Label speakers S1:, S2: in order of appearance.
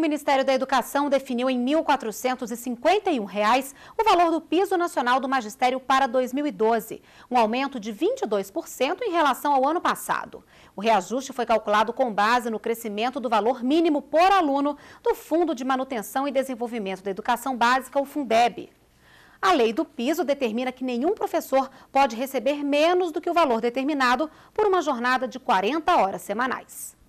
S1: Ministério da Educação definiu em R$ 1.451 reais o valor do piso nacional do magistério para 2012, um aumento de 22% em relação ao ano passado. O reajuste foi calculado com base no crescimento do valor mínimo por aluno do Fundo de Manutenção e Desenvolvimento da Educação Básica, o Fundeb. A lei do piso determina que nenhum professor pode receber menos do que o valor determinado por uma jornada de 40 horas semanais.